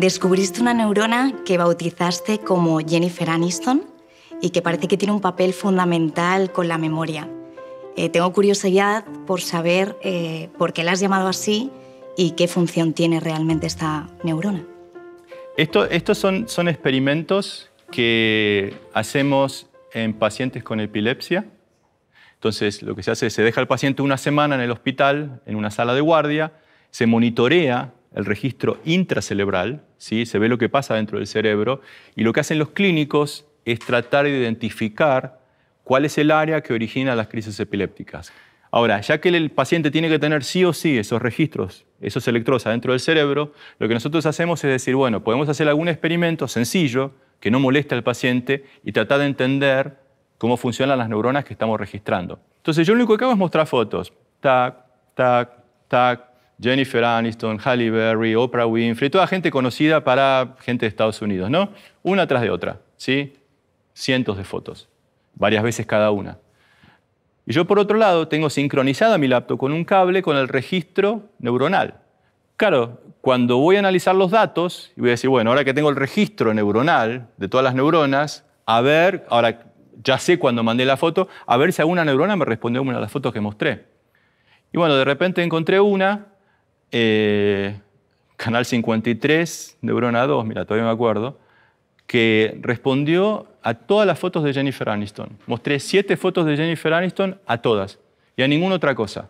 descubriste una neurona que bautizaste como Jennifer Aniston y que parece que tiene un papel fundamental con la memoria. Eh, tengo curiosidad por saber eh, por qué la has llamado así y qué función tiene realmente esta neurona. Esto, estos son, son experimentos que hacemos en pacientes con epilepsia. Entonces, lo que se hace es se deja al paciente una semana en el hospital, en una sala de guardia, se monitorea el registro intracerebral, ¿sí? se ve lo que pasa dentro del cerebro, y lo que hacen los clínicos es tratar de identificar cuál es el área que origina las crisis epilépticas. Ahora, ya que el paciente tiene que tener sí o sí esos registros, esos electrodos dentro del cerebro, lo que nosotros hacemos es decir, bueno, podemos hacer algún experimento sencillo que no moleste al paciente y tratar de entender cómo funcionan las neuronas que estamos registrando. Entonces, yo lo único que hago es mostrar fotos. Tac, tac, tac, Jennifer Aniston, Halle Berry, Oprah Winfrey, toda gente conocida para gente de Estados Unidos, ¿no? Una tras de otra, ¿sí? Cientos de fotos, varias veces cada una. Y yo, por otro lado, tengo sincronizada mi laptop con un cable con el registro neuronal. Claro, cuando voy a analizar los datos, voy a decir, bueno, ahora que tengo el registro neuronal de todas las neuronas, a ver, ahora ya sé cuando mandé la foto, a ver si alguna neurona me respondió a una de las fotos que mostré. Y bueno, de repente encontré una eh, Canal 53, Neurona 2, mira, todavía me acuerdo, que respondió a todas las fotos de Jennifer Aniston. Mostré siete fotos de Jennifer Aniston a todas y a ninguna otra cosa.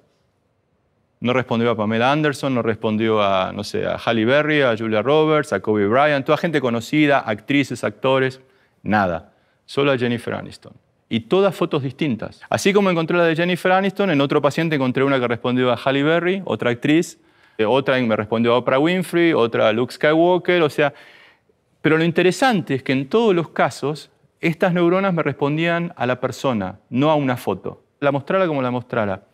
No respondió a Pamela Anderson, no respondió a, no sé, a Halle Berry, a Julia Roberts, a Kobe Bryant, toda gente conocida, actrices, actores, nada. Solo a Jennifer Aniston. Y todas fotos distintas. Así como encontré la de Jennifer Aniston, en otro paciente encontré una que respondió a Halle Berry, otra actriz, eh, otra me respondió a Oprah Winfrey, otra a Luke Skywalker, o sea, pero lo interesante es que en todos los casos estas neuronas me respondían a la persona, no a una foto. La mostrara como la mostrara.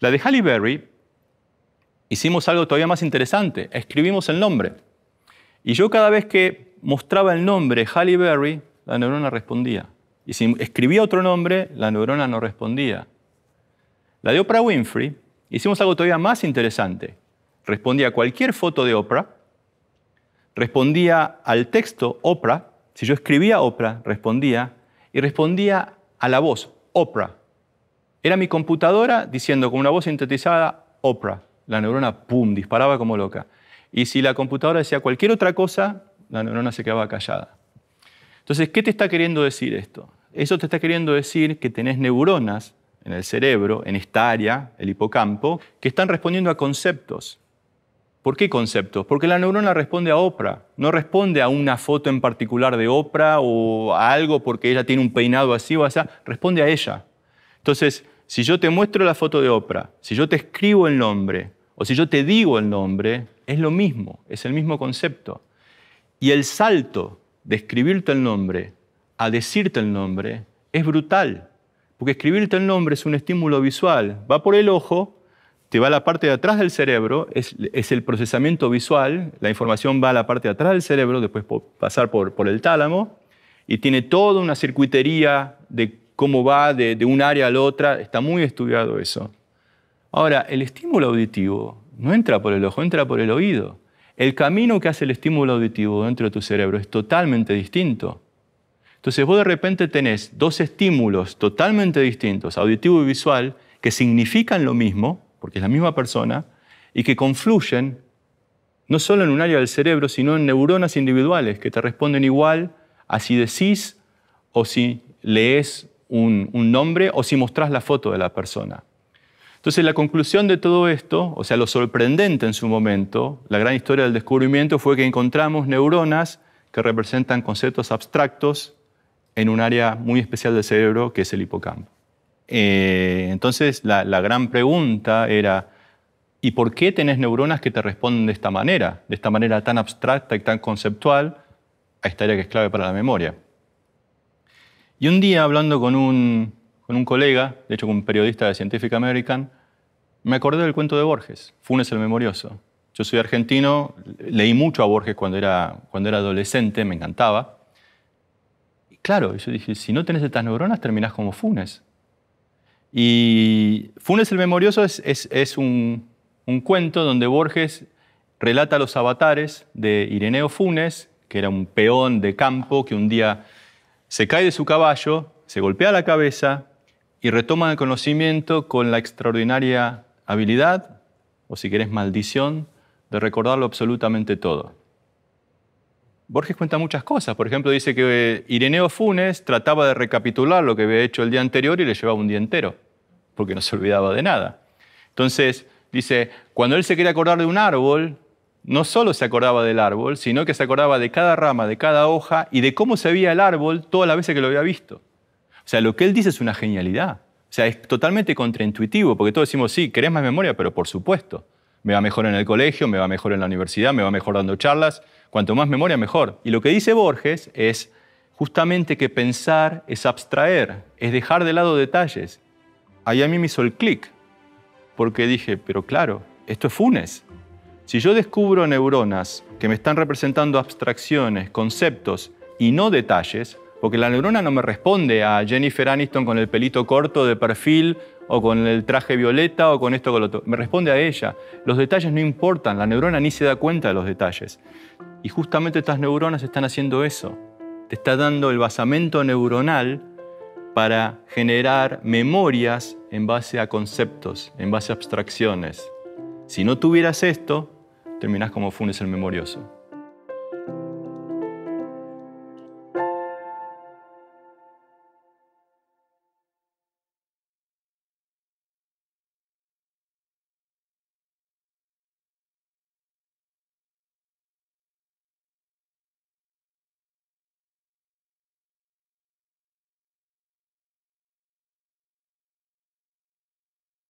La de Halle Berry hicimos algo todavía más interesante, escribimos el nombre. Y yo cada vez que mostraba el nombre Halle Berry, la neurona respondía. Y si escribía otro nombre, la neurona no respondía. La de Oprah Winfrey hicimos algo todavía más interesante, respondía a cualquier foto de Oprah, respondía al texto Oprah, si yo escribía Oprah, respondía, y respondía a la voz Oprah. Era mi computadora diciendo con una voz sintetizada Oprah. La neurona, ¡pum!, disparaba como loca. Y si la computadora decía cualquier otra cosa, la neurona se quedaba callada. Entonces, ¿qué te está queriendo decir esto? Eso te está queriendo decir que tenés neuronas en el cerebro, en esta área, el hipocampo, que están respondiendo a conceptos, ¿Por qué conceptos? Porque la neurona responde a Oprah, no responde a una foto en particular de Oprah o a algo porque ella tiene un peinado así o así, responde a ella. Entonces, si yo te muestro la foto de Oprah, si yo te escribo el nombre o si yo te digo el nombre, es lo mismo, es el mismo concepto. Y el salto de escribirte el nombre a decirte el nombre es brutal, porque escribirte el nombre es un estímulo visual, va por el ojo si va a la parte de atrás del cerebro, es, el procesamiento visual, la información va a la parte de atrás del cerebro, después pasar por, el tálamo, y tiene toda una circuitería de cómo va de, de un área a la otra, está muy estudiado eso. Ahora, el estímulo auditivo no entra por el ojo, entra por el oído. El camino que hace el estímulo auditivo dentro de tu cerebro es totalmente distinto. Entonces vos de repente tenés dos estímulos totalmente distintos, auditivo y visual, que significan lo mismo, porque es la misma persona, y que confluyen no solo en un área del cerebro, sino en neuronas individuales que te responden igual a si decís o si lees un, un, nombre o si mostrás la foto de la persona. Entonces la conclusión de todo esto, o sea, lo sorprendente en su momento, la gran historia del descubrimiento fue que encontramos neuronas que representan conceptos abstractos en un área muy especial del cerebro que es el hipocampo. Eh, entonces, la, gran pregunta era, ¿y por qué tenés neuronas que te responden de esta manera, de esta manera tan abstracta y tan conceptual a esta área que es clave para la memoria? Y un día, hablando con un, con un colega, de hecho con un periodista de Scientific American, me acordé del cuento de Borges, Funes el Memorioso. Yo soy argentino, leí mucho a Borges cuando era, cuando era adolescente, me encantaba. Y claro, yo dije, si no tenés estas neuronas, terminás como Funes. Y Funes el Memorioso es, un, un, cuento donde Borges relata los avatares de Ireneo Funes, que era un peón de campo que un día se cae de su caballo, se golpea la cabeza y retoma el conocimiento con la extraordinaria habilidad, o si querés maldición, de recordarlo absolutamente todo. Borges cuenta muchas cosas. Por ejemplo, dice que Ireneo Funes trataba de recapitular lo que había hecho el día anterior y le llevaba un día entero, porque no se olvidaba de nada. Entonces, dice, cuando él se quería acordar de un árbol, no solo se acordaba del árbol, sino que se acordaba de cada rama, de cada hoja y de cómo se veía el árbol todas las veces que lo había visto. O sea, lo que él dice es una genialidad. O sea, es totalmente contraintuitivo, porque todos decimos, sí, querés más memoria, pero por supuesto me va mejor en el colegio, me va mejor en la universidad, me va mejor dando charlas. Cuanto más memoria, mejor. Y lo que dice Borges es justamente que pensar es abstraer, es dejar de lado detalles. Ahí a mí me hizo el clic, porque dije, pero claro, esto es Funes. Si yo descubro neuronas que me están representando abstracciones, conceptos y no detalles, porque la neurona no me responde a Jennifer Aniston con el pelito corto de perfil o con el traje violeta, o con esto, con lo otro. Me responde a ella. Los detalles no importan, la neurona ni se da cuenta de los detalles. Y justamente estas neuronas están haciendo eso. Te está dando el basamento neuronal para generar memorias en base a conceptos, en base a abstracciones. Si no tuvieras esto, terminás como Funes el Memorioso.